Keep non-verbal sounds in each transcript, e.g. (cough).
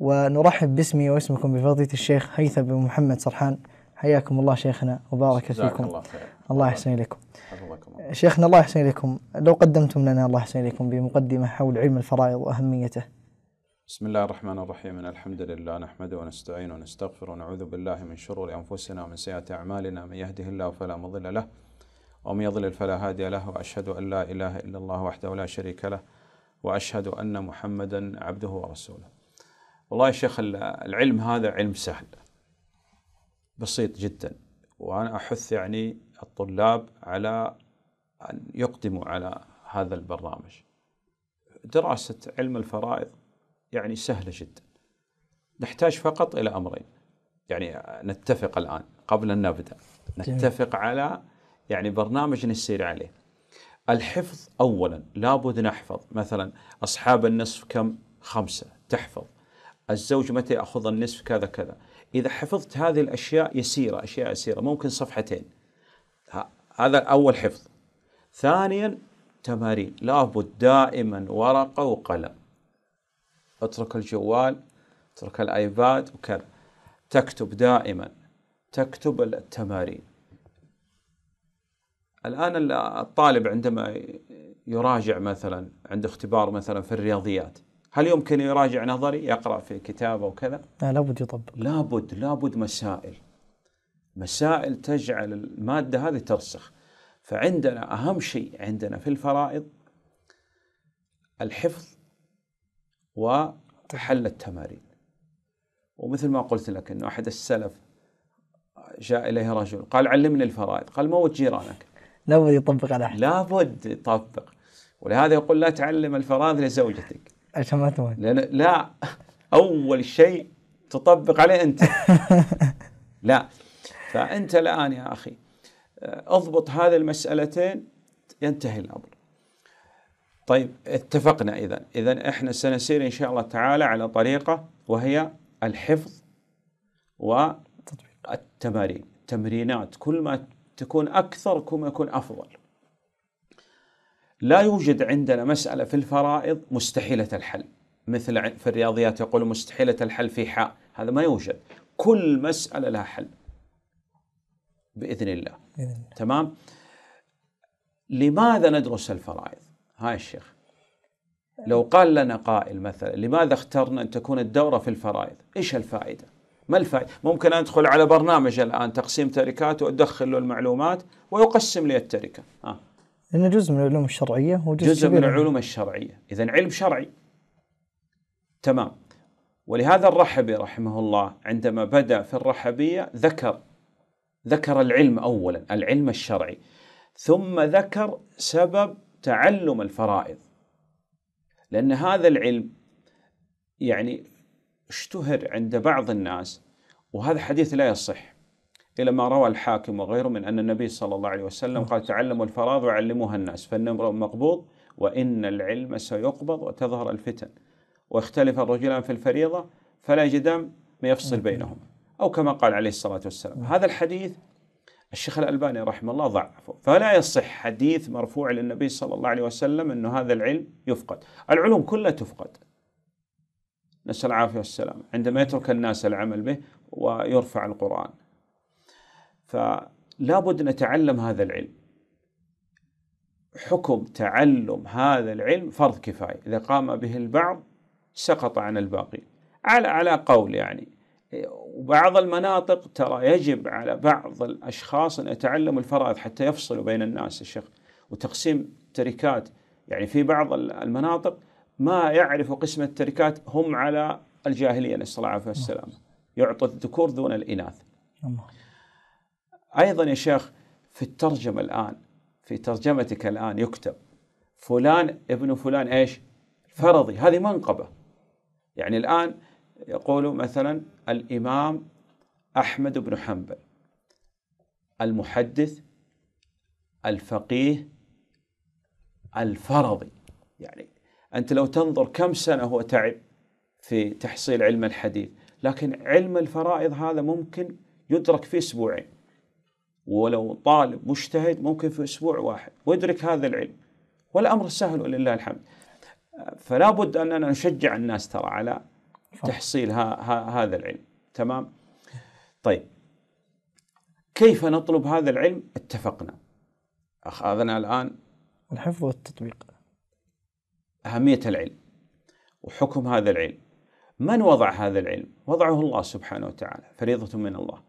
ونرحب باسمي واسمكم بفضيلة الشيخ هيثم بن محمد سرحان حياكم الله شيخنا وبارك فيكم الله, خير. الله يحسن إليكم شيخنا الله يحسن إليكم لو قدمتم لنا الله يحسن إليكم بمقدمة حول علم الفرائض وأهميته بسم الله الرحمن الرحيم من الحمد لله نحمده ونستعين ونستغفر ونعوذ بالله من شرور أنفسنا ومن سيئات أعمالنا من يهده الله فلا مضل له ومن يضلل فلا هادي له وأشهد أن لا إله إلا الله وحده لا شريك له وأشهد أن محمدا عبده ورسوله والله يا شيخ العلم هذا علم سهل بسيط جدا وأنا أحث يعني الطلاب على أن يقدموا على هذا البرنامج دراسة علم الفرائض يعني سهلة جدا نحتاج فقط إلى أمرين يعني نتفق الآن قبل أن نبدأ نتفق على يعني برنامج نسير عليه الحفظ أولا لابد نحفظ مثلا أصحاب النصف كم خمسة تحفظ الزوج متى ياخذ النصف كذا كذا اذا حفظت هذه الاشياء يسيره اشياء يسيره ممكن صفحتين هذا اول حفظ ثانيا تمارين لابد دائما ورقه وقلم اترك الجوال اترك الايباد وكذا تكتب دائما تكتب التمارين الان الطالب عندما يراجع مثلا عند اختبار مثلا في الرياضيات هل يمكن يراجع نظري يقرا في كتابه وكذا؟ لا لابد يطبق لابد لابد مسائل مسائل تجعل الماده هذه ترسخ فعندنا اهم شيء عندنا في الفرائض الحفظ وحل التمارين ومثل ما قلت لك انه احد السلف جاء اليه رجل قال علمني الفرائض قال موت جيرانك لابد يطبق على احد لابد يطبق ولهذا يقول لا تعلم الفرائض لزوجتك عشان ما تموت لا لا اول شيء تطبق عليه انت (laughs) لا فانت الان يا اخي آه، اضبط هذه المسالتين ينتهي الامر طيب اتفقنا اذا اذا احنا سنسير ان شاء الله تعالى على طريقه وهي الحفظ والتمارين تمرينات كل ما تكون اكثر كل ما يكون افضل لا يوجد عندنا مسألة في الفرائض مستحيلة الحل مثل في الرياضيات يقول مستحيلة الحل في حاء هذا ما يوجد كل مسألة لها حل بإذن الله بإذن الله. تمام لماذا ندرس الفرائض هاي الشيخ لو قال لنا قائل مثلا لماذا اخترنا أن تكون الدورة في الفرائض إيش الفائدة ما الفائدة ممكن أدخل على برنامج الآن تقسيم تركات وأدخل له المعلومات ويقسم لي التركة آه. لأنه جزء من العلوم الشرعية هو جزء, جزء من يعني. العلوم الشرعية إذا علم شرعي تمام ولهذا الرحبي رحمه الله عندما بدأ في الرحبية ذكر ذكر العلم أولا العلم الشرعي ثم ذكر سبب تعلم الفرائض لأن هذا العلم يعني اشتهر عند بعض الناس وهذا حديث لا يصح إلى ما روى الحاكم وغيره من أن النبي صلى الله عليه وسلم قال تعلموا الفرائض وعلموها الناس فالنمر مقبوض وإن العلم سيقبض وتظهر الفتن واختلف الرجلان في الفريضة فلا جدام ما يفصل بينهما أو كما قال عليه الصلاة والسلام هذا الحديث الشيخ الألباني رحمه الله ضعفه فلا يصح حديث مرفوع للنبي صلى الله عليه وسلم أن هذا العلم يفقد العلوم كلها تفقد نسأل العافية والسلام عندما يترك الناس العمل به ويرفع القرآن فلا بد نتعلم هذا العلم حكم تعلم هذا العلم فرض كفاية إذا قام به البعض سقط عن الباقي على على قول يعني وبعض المناطق ترى يجب على بعض الأشخاص أن يتعلموا الفرائض حتى يفصلوا بين الناس الشيخ وتقسيم تركات يعني في بعض المناطق ما يعرفوا قسم التركات هم على الجاهلية نسأل الله عليه وسلم يعطى الذكور دون الإناث الله. أيضا يا شيخ في الترجمة الآن في ترجمتك الآن يكتب فلان ابن فلان إيش فرضي هذه منقبة يعني الآن يقول مثلا الإمام أحمد بن حنبل المحدث الفقيه الفرضي يعني أنت لو تنظر كم سنة هو تعب في تحصيل علم الحديث لكن علم الفرائض هذا ممكن يدرك في أسبوعين ولو طالب مجتهد ممكن في أسبوع واحد ويدرك هذا العلم والأمر سهل ولله الحمد فلا بد أننا نشجع الناس ترى على تحصيل ها ها هذا العلم تمام طيب كيف نطلب هذا العلم اتفقنا أخذنا الآن الحفظ والتطبيق أهمية العلم وحكم هذا العلم من وضع هذا العلم وضعه الله سبحانه وتعالى فريضة من الله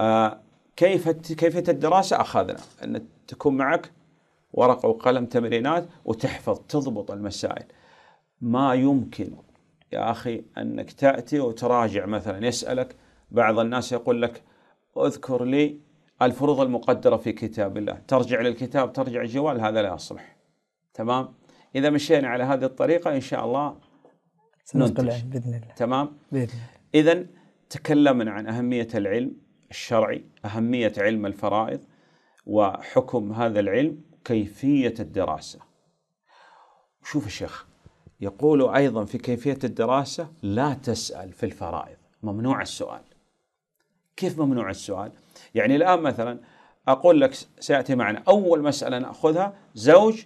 آه كيف كيفيه الدراسه اخذنا ان تكون معك ورقه وقلم تمرينات وتحفظ تضبط المسائل ما يمكن يا اخي انك تاتي وتراجع مثلا يسالك بعض الناس يقول لك اذكر لي الفروض المقدره في كتاب الله ترجع للكتاب ترجع الجوال هذا لا يصلح تمام اذا مشينا على هذه الطريقه ان شاء الله ننتج باذن الله تمام باذن الله اذا تكلمنا عن اهميه العلم الشرعي أهمية علم الفرائض وحكم هذا العلم كيفية الدراسة شوف الشيخ يقول أيضا في كيفية الدراسة لا تسأل في الفرائض ممنوع السؤال كيف ممنوع السؤال؟ يعني الآن مثلا أقول لك سيأتي معنا أول مسألة نأخذها زوج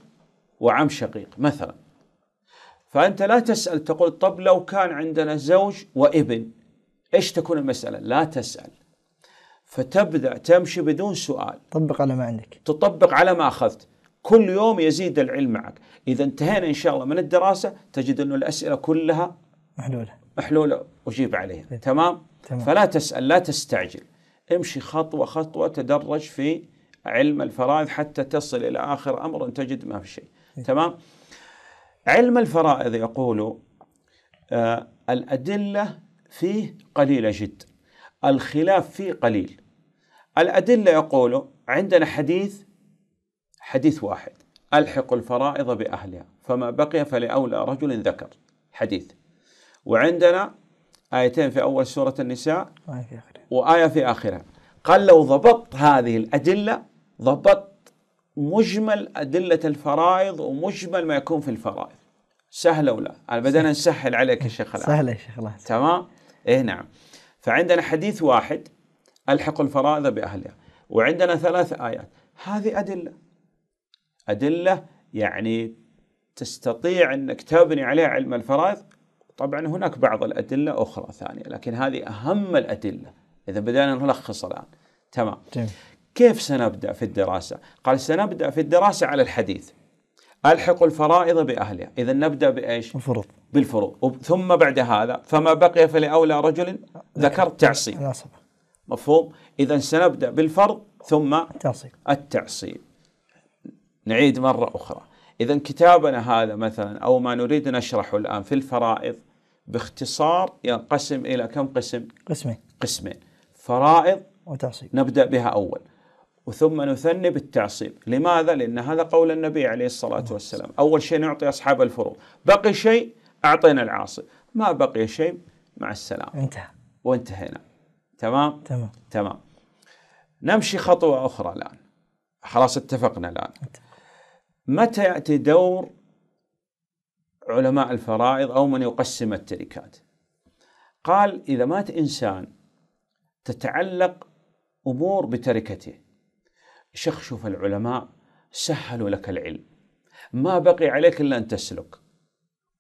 وعم شقيق مثلا فأنت لا تسأل تقول طب لو كان عندنا زوج وابن إيش تكون المسألة؟ لا تسأل فتبدا تمشي بدون سؤال طبق على ما عندك تطبق على ما اخذت كل يوم يزيد العلم معك اذا انتهينا ان شاء الله من الدراسه تجد انه الاسئله كلها محلوله محلوله اجيب عليها طيب. تمام؟, تمام فلا تسال لا تستعجل امشي خطوه خطوه تدرج في علم الفرائض حتى تصل الى اخر امر تجد ما في شيء طيب. تمام علم الفرائض يقول آه الادله فيه قليله جدا الخلاف فيه قليل الأدلة يقول عندنا حديث حديث واحد ألحق الفرائض بأهلها فما بقي فلأولى رجل ذكر حديث وعندنا آيتين في أول سورة النساء وآية في آخرها وآية في آخرها قال لو ضبطت هذه الأدلة ضبطت مجمل أدلة الفرائض ومجمل ما يكون في الفرائض سهل ولا أنا بدأنا نسهل عليك يا شيخ الآن سهل يا شيخ الله تمام إيه نعم فعندنا حديث واحد ألحق الفرائض بأهلها وعندنا ثلاث آيات هذه أدلة أدلة يعني تستطيع أنك تبني عليها علم الفرائض طبعا هناك بعض الأدلة أخرى ثانية لكن هذه أهم الأدلة إذا بدأنا نلخص الآن تمام جميل. كيف سنبدأ في الدراسة؟ قال سنبدأ في الدراسة على الحديث ألحق الفرائض بأهلها إذا نبدأ بإيش؟ الفروض بالفروض ثم بعد هذا فما بقي فلأولى رجل ذكر تعصي مفهوم؟ إذا سنبدأ بالفرض ثم التعصيب التعصيب نعيد مرة أخرى إذا كتابنا هذا مثلا أو ما نريد نشرحه الآن في الفرائض باختصار ينقسم إلى كم قسم؟ قسمين قسمين فرائض وتعصيب نبدأ بها أول وثم نثني بالتعصيب لماذا؟ لأن هذا قول النبي عليه الصلاة والسلام أول شيء نعطي أصحاب الفروض بقي شيء أعطينا العاصي ما بقي شيء مع السلامة انتهى وانتهينا تمام تمام تمام نمشي خطوه اخرى الان خلاص اتفقنا الان متى ياتي دور علماء الفرائض او من يقسم التركات قال اذا مات انسان تتعلق امور بتركته شيخ شوف العلماء سهلوا لك العلم ما بقي عليك الا ان تسلك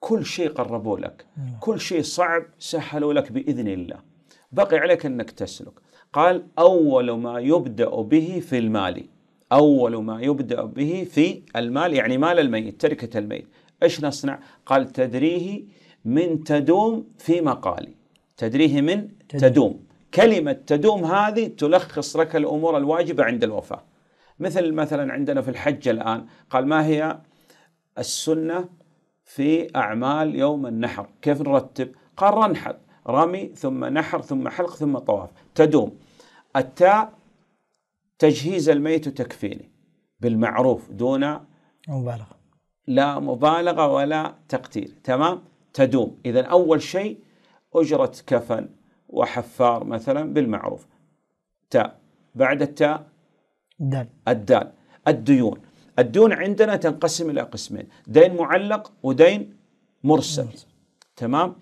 كل شيء قربوا لك نعم. كل شيء صعب سهلوا لك باذن الله بقي عليك انك تسلك قال اول ما يبدا به في المال اول ما يبدا به في المال يعني مال الميت تركه الميت ايش نصنع قال تدريه من تدوم في مقالي تدريه من تدوم كلمة تدوم هذه تلخص لك الأمور الواجبة عند الوفاة مثل مثلا عندنا في الحج الآن قال ما هي السنة في أعمال يوم النحر كيف نرتب قال رنحل رمي ثم نحر ثم حلق ثم طواف تدوم التاء تجهيز الميت وتكفينه بالمعروف دون مبالغة لا مبالغة ولا تقتير تمام تدوم إذا أول شيء أجرة كفن وحفار مثلا بالمعروف تاء بعد التاء الدال الدال الديون الديون عندنا تنقسم إلى قسمين دين معلق ودين مرسل, مرسل. تمام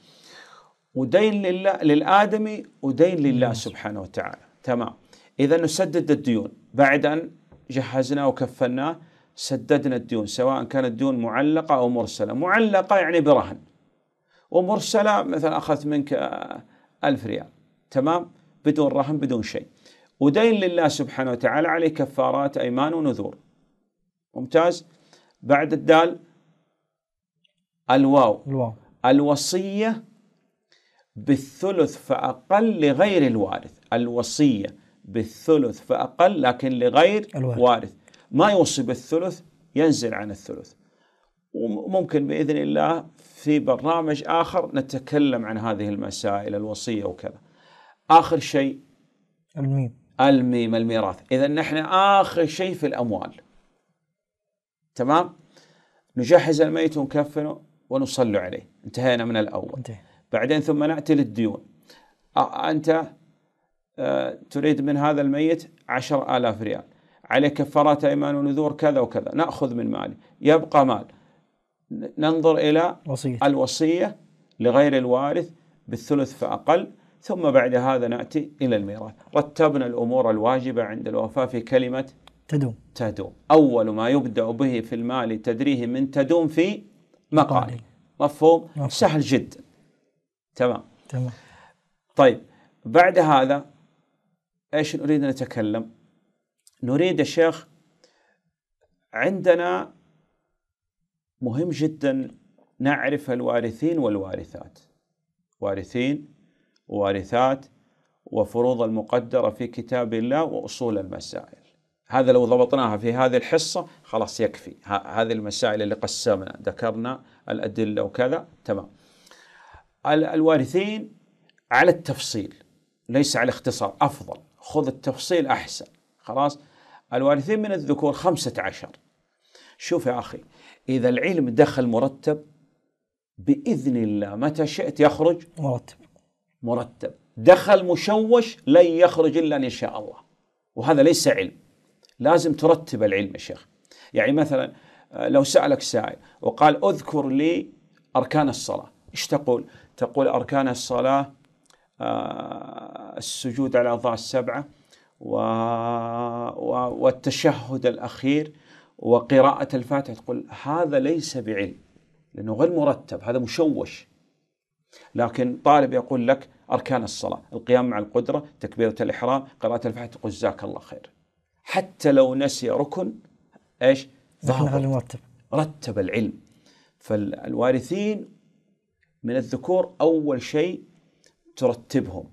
ودين لله للآدمي ودين لله سبحانه وتعالى تمام إذا نسدد الديون بعد أن جهزناه وكفلنا سددنا الديون سواء كانت ديون معلقة أو مرسلة معلقة يعني برهن ومرسلة مثلا أخذت منك آه، ألف ريال تمام بدون رهن بدون شيء ودين لله سبحانه وتعالى عليه كفارات أيمان ونذور ممتاز بعد الدال الواو الواو الوصية بالثلث فأقل لغير الوارث الوصية بالثلث فأقل لكن لغير الوارث, وارث ما يوصي بالثلث ينزل عن الثلث وممكن بإذن الله في برنامج آخر نتكلم عن هذه المسائل الوصية وكذا آخر شيء الميم الميم الميراث إذا نحن آخر شيء في الأموال تمام نجهز الميت ونكفنه ونصلي عليه انتهينا من الأول انتهي. بعدين ثم نأتي للديون أنت آه، تريد من هذا الميت عشر آلاف ريال عليه كفارات أيمان ونذور كذا وكذا نأخذ من ماله يبقى مال ننظر إلى وصية. الوصية لغير الوارث بالثلث فأقل ثم بعد هذا نأتي إلى الميراث رتبنا الأمور الواجبة عند الوفاة في كلمة تدوم تدوم أول ما يبدأ به في المال تدريه من تدوم في مقال مفهوم, مفهوم. سهل جدا تمام تمام طيب بعد هذا ايش نريد نتكلم؟ نريد يا شيخ عندنا مهم جدا نعرف الوارثين والوارثات وارثين ووارثات وفروض المقدرة في كتاب الله وأصول المسائل هذا لو ضبطناها في هذه الحصة خلاص يكفي هذه المسائل اللي قسمنا ذكرنا الأدلة وكذا تمام الوارثين على التفصيل ليس على اختصار أفضل خذ التفصيل أحسن خلاص الوارثين من الذكور خمسة عشر شوف يا أخي إذا العلم دخل مرتب بإذن الله متى شئت يخرج مرتب مرتب دخل مشوش لن يخرج إلا أن شاء الله وهذا ليس علم لازم ترتب العلم يا شيخ يعني مثلا آه، لو سألك سائل وقال اذكر لي أركان الصلاة ايش تقول تقول أركان الصلاة آه، السجود على أعضاء السبعة والتشهد الأخير وقراءة الفاتحة تقول هذا ليس بعلم لأنه غير مرتب هذا مشوش لكن طالب يقول لك أركان الصلاة القيام مع القدرة تكبيرة الإحرام قراءة الفاتحة تقول جزاك الله خير حتى لو نسي ركن إيش ظهر رتب العلم فالوارثين من الذكور أول شيء ترتبهم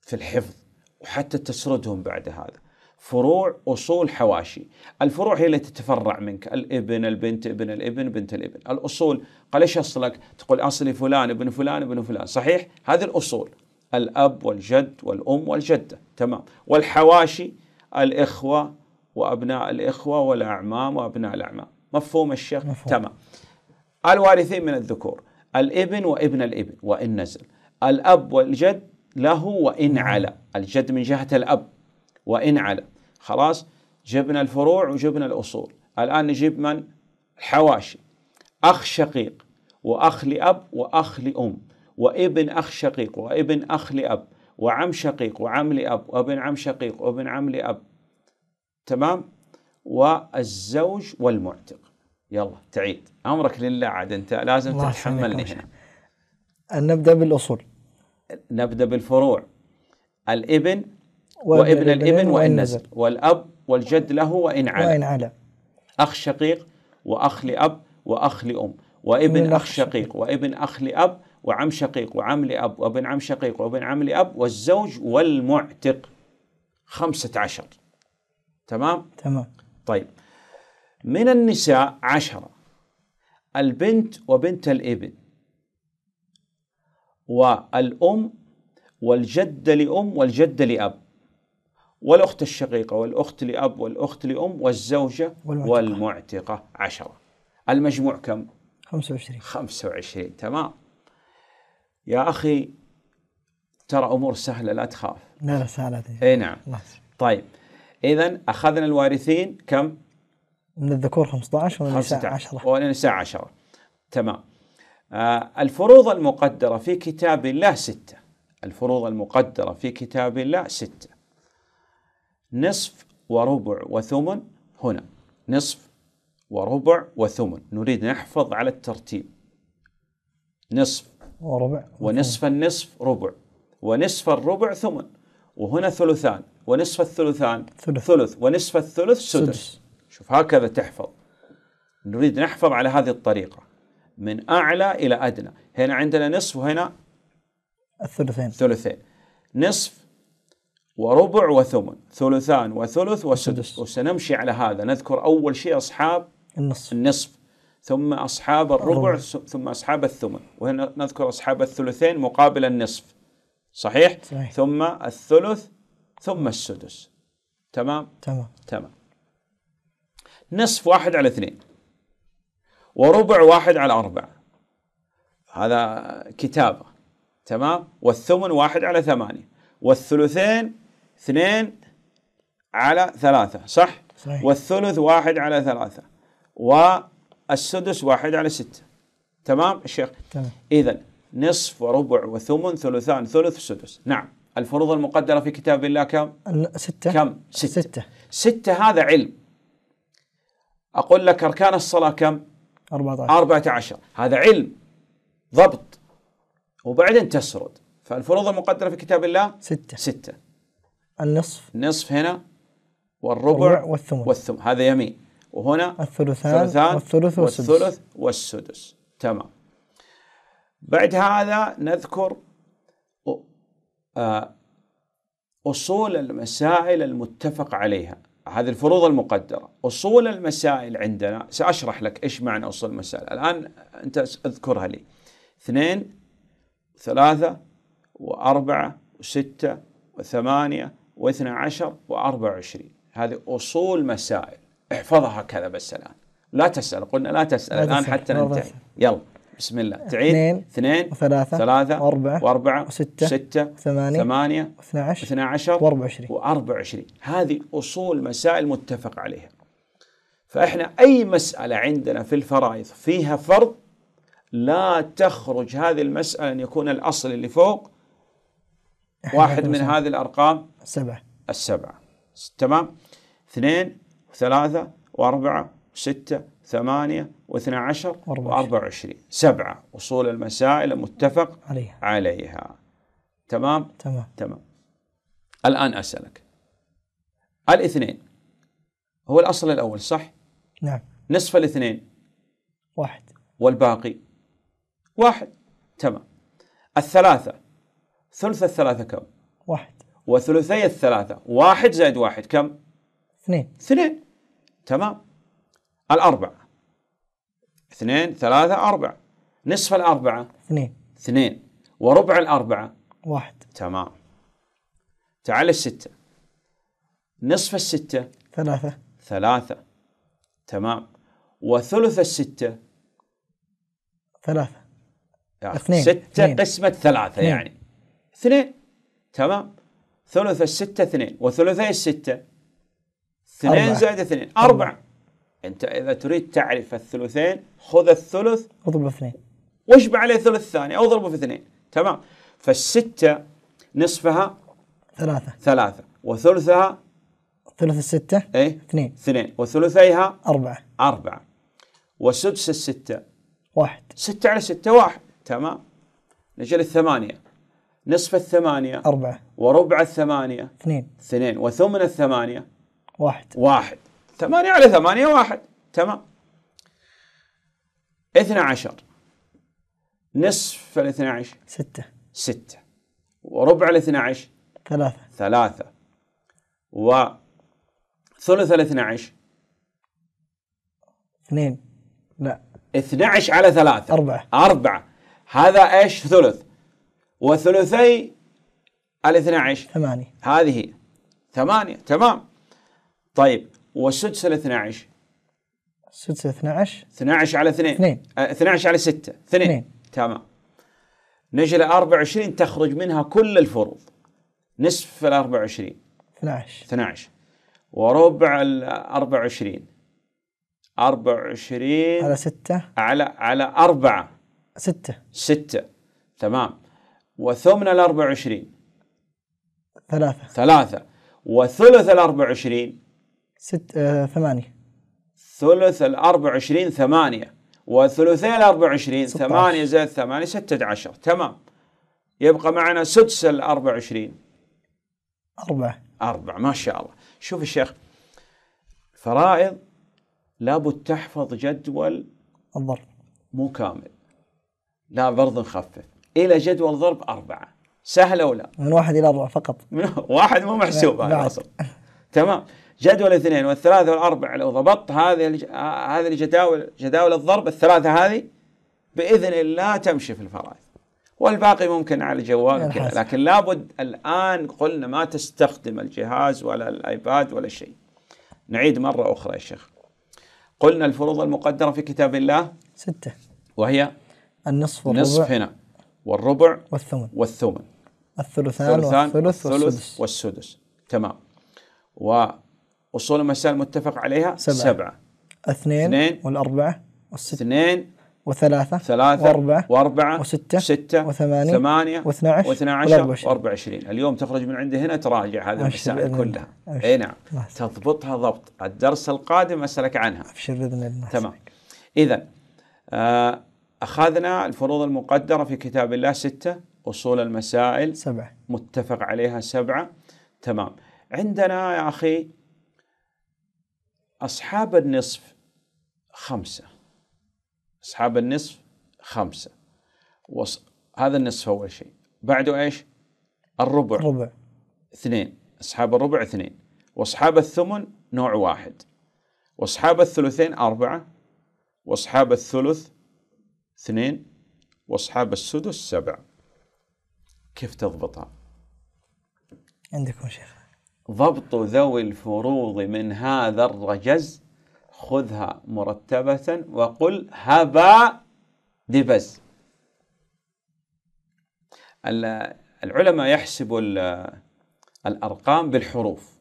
في الحفظ وحتى تسردهم بعد هذا فروع أصول حواشي الفروع هي اللي تتفرع منك الابن البنت ابن الابن بنت الابن الأصول قال إيش أصلك تقول أصلي فلان ابن فلان ابن فلان صحيح هذه الأصول الأب والجد والأم والجدة تمام والحواشي الإخوة وأبناء الإخوة والأعمام وأبناء الأعمام مفهوم الشيخ مفهوم. تمام الوارثين من الذكور الابن وابن الابن وإن نزل الأب والجد له وإن نعم. على الجد من جهة الأب وإن على خلاص جبنا الفروع وجبنا الأصول الآن نجيب من الحواشي أخ شقيق وأخ لأب وأخ لأم وابن أخ شقيق وابن أخ لأب وعم شقيق وعم لأب وابن عم شقيق وابن عم لأب تمام والزوج والمعتق يلا تعيد امرك لله عاد انت لازم تتحملني هنا نبدا بالاصول نبدا بالفروع الابن وابن, وابن الابن وان نزل والاب والجد له وان علا وان علا اخ شقيق واخ لاب واخ لام وابن اخ شقيق وابن اخ لاب وعم شقيق وعم لاب وابن عم شقيق وابن عم لاب والزوج والمعتق خمسة عشر تمام؟ تمام طيب من النساء عشرة البنت وبنت الابن والأم والجدة لأم والجدة لأب والأخت الشقيقة والأخت لأب والأخت لأم والزوجة والمعتقة, والمعتقة عشرة المجموع كم؟ 25 25 تمام يا أخي ترى أمور سهلة لا تخاف لا لا سهلة أي نعم الله. طيب إذا أخذنا الوارثين كم؟ من الذكور 15 ومن النساء 10 ومن النساء 10 تمام آه الفروض المقدرة في كتاب الله ستة الفروض المقدرة في كتاب الله ستة نصف وربع وثمن هنا نصف وربع وثمن نريد نحفظ على الترتيب نصف وربع ونصف النصف ربع ونصف الربع ثمن وهنا ثلثان ونصف الثلثان ثلث, ثلث ونصف الثلث سدس شوف هكذا تحفظ نريد نحفظ على هذه الطريقة من أعلى إلى أدنى هنا عندنا نصف وهنا الثلثين ثلثين نصف وربع وثمن ثلثان وثلث وسدس وسنمشي على هذا نذكر أول شيء أصحاب النصف, النصف. ثم أصحاب الربع ثم أصحاب الثمن وهنا نذكر أصحاب الثلثين مقابل النصف صحيح؟, صحيح. ثم الثلث ثم السدس تمام؟ تمام تمام نصف واحد على اثنين وربع واحد على أربعة هذا كتابة تمام والثمن واحد على ثمانية والثلثين اثنين على ثلاثة صح؟ صحيح. والثلث واحد على ثلاثة والسدس واحد على ستة تمام الشيخ؟ تمام إذا نصف وربع وثمن ثلثان ثلث سدس نعم الفروض المقدرة في كتاب الله كم؟ ستة كم؟ ستة ستة, ستة هذا علم أقول لك أركان الصلاة كم 14 14 هذا علم ضبط وبعدين تسرد فالفروض المقدرة في كتاب الله ستة ستة النصف النصف هنا والربع والثمن والثمن هذا يمين وهنا الثلثان, الثلثان والثلث, والسدس والثلث والسدس تمام بعد هذا نذكر آه، أصول المسائل المتفق عليها هذه الفروض المقدرة أصول المسائل عندنا سأشرح لك إيش معنى أصول المسائل الآن أنت اذكرها لي اثنين ثلاثة وأربعة وستة وثمانية واثنى عشر وأربعة وعشرين هذه أصول مسائل احفظها كذا بس الآن لا تسأل قلنا لا تسأل الآن حتى ننتهي يلا بسم الله تعيد اثنين اثنين وثلاثة ثلاثة وأربعة وأربعة وستة ستة ثمانية ثمانية واثنى عشر واثنى عشر وأربعة وعشرين وأربعة وعشرين هذه أصول مسائل متفق عليها فإحنا أي مسألة عندنا في الفرائض فيها فرض لا تخرج هذه المسألة أن يكون الأصل اللي فوق واحد من هذه الأرقام سبعة السبعة تمام اثنين وثلاثة وأربعة وستة ثمانية و12 و24 24 سبعة أصول المسائل المتفق عليها, عليها. تمام؟ تمام تمام الآن أسألك الاثنين هو الأصل الأول صح؟ نعم نصف الاثنين واحد والباقي واحد تمام الثلاثة ثلث الثلاثة كم؟ واحد وثلثي الثلاثة واحد زائد واحد كم؟ اثنين اثنين تمام الأربعة اثنين ثلاثة أربعة نصف الأربعة اثنين اثنين وربع الأربعة واحد تمام تعال الستة نصف الستة ثلاثة ثلاثة تمام وثلث الستة ثلاثة يعني اثنين ستة اثنين. قسمة ثلاثة اثنين. يعني اثنين تمام ثلث الستة اثنين وثلثي الستة اثنين زائد اثنين أربعة انت اذا تريد تعرف الثلثين خذ الثلث اضربه في اثنين واشبع عليه ثلث ثاني او اضربه في اثنين تمام فالستة نصفها ثلاثة ثلاثة وثلثها ثلث الستة ايه اثنين اثنين وثلثيها أربعة أربعة وسدس الستة واحد ستة على ستة واحد تمام نجي للثمانية نصف الثمانية أربعة وربع الثمانية اثنين اثنين وثمن الثمانية واحد واحد 8 على 8 واحد تمام 12 نصف الاثنى عشر ستة ستة وربع الاثنى عشر ثلاثة ثلاثة وثلث الاثنى عشر اثنين لا لا 12 على ثلاثة 4 4 هذا ايش ثلث وثلثي الاثنى عشر ثمانية هذه ثمانية تمام طيب والسدس 12 السدس 12 12 على 2 2 12 على 6 2 تمام نجي ل 24 تخرج منها كل الفروض نصف ال 24 12 12 وربع ال 24 24 على 6 على على 4 6 6 تمام وثمن ال 24 ثلاثة ثلاثة وثلث ال 24 ست آه ثمانية ثلث الأربع وعشرين ثمانية وثلثي الأربع وعشرين ثمانية زائد ثمانية ستة عشر تمام يبقى معنا سدس الأربع وعشرين أربعة أربعة ما شاء الله شوف الشيخ فرائض لابد تحفظ جدول الضرب مو كامل لا برضه نخفف إلى جدول ضرب أربعة سهلة ولا من واحد إلى أربعة فقط (laughs) واحد مو محسوب هذا تمام جدول اثنين والثلاثة والأربعة لو ضبطت هذه هذه الجداول جداول الضرب الثلاثة هذه بإذن الله تمشي في الفرائض والباقي ممكن على الجوال لكن لابد الآن قلنا ما تستخدم الجهاز ولا الآيباد ولا شيء نعيد مرة أخرى يا شيخ قلنا الفروض المقدرة في كتاب الله ستة وهي النصف والربع نصف هنا والربع والثمن والثمن الثلثان, الثلثان والثلث والسدس, والسدس. تمام و أصول المسائل المتفق عليها سبعة, سبعة. اثنين, اثنين والأربعة والستة اثنين وثلاثة ثلاثة وأربعة وأربعة وستة ستة وثمانية ثمانية واثنى عشر واثنى عشر وأربعة وعشرين اليوم تخرج من عندي هنا تراجع هذه المسائل كلها أي نعم تضبطها ضبط الدرس القادم أسألك عنها أبشر بإذن الله تمام إذا آه، أخذنا الفروض المقدرة في كتاب الله ستة أصول المسائل سبعة متفق عليها سبعة تمام عندنا يا أخي أصحاب النصف خمسة أصحاب النصف خمسة وص... هذا النصف أول شيء بعده إيش الربع ربع. اثنين أصحاب الربع اثنين وأصحاب الثمن نوع واحد وأصحاب الثلثين أربعة وأصحاب الثلث اثنين وأصحاب السدس سبعة كيف تضبطها عندكم شيخ ضبط ذوي الفروض من هذا الرجز خذها مرتبة وقل هبا دبز العلماء يحسبوا الأرقام بالحروف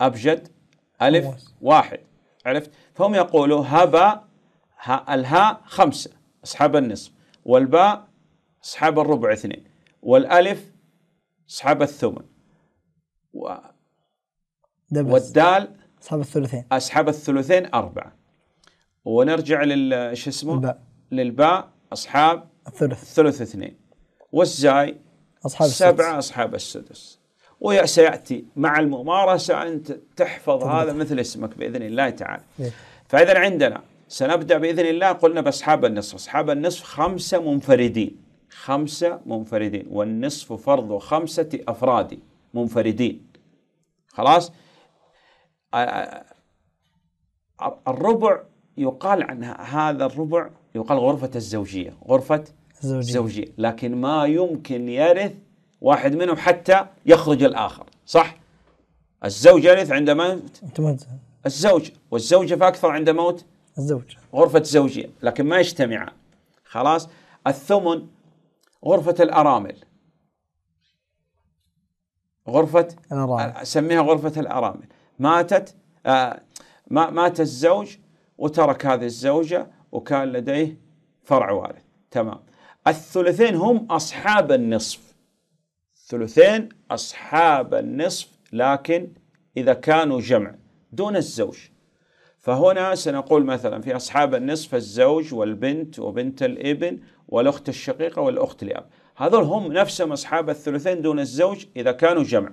أبجد ألف واحد عرفت فهم يقولوا هبا الهاء خمسة أصحاب النصف والباء أصحاب الربع اثنين والألف أصحاب الثمن و والدال أصحاب الثلثين أصحاب الثلثين أربعة ونرجع لل شو اسمه؟ الباء للباء أصحاب الثلث الثلث اثنين والزاي أصحاب سبعة السدس. أصحاب السدس وسيأتي مع الممارسة أنت تحفظ طبعا. هذا مثل اسمك بإذن الله تعالى إيه. فإذا عندنا سنبدأ بإذن الله قلنا بأصحاب النصف أصحاب النصف خمسة منفردين خمسة منفردين والنصف فرض خمسة أفراد منفردين خلاص آه، آه، الربع يقال عن هذا الربع يقال غرفة الزوجية غرفة الزوجية. الزوجية لكن ما يمكن يرث واحد منهم حتى يخرج الآخر صح الزوج يرث عند موت الزوج والزوجة فأكثر عند موت الزوج غرفة زوجية لكن ما يجتمعان خلاص الثمن غرفة الأرامل غرفة الأرامل سميها غرفة الأرامل ماتت آه مات الزوج وترك هذه الزوجة وكان لديه فرع وارث تمام الثلثين هم أصحاب النصف الثلثين أصحاب النصف لكن إذا كانوا جمع دون الزوج فهنا سنقول مثلا في أصحاب النصف الزوج والبنت وبنت الابن والأخت الشقيقة والأخت الأب هذول هم نفسهم أصحاب الثلثين دون الزوج إذا كانوا جمع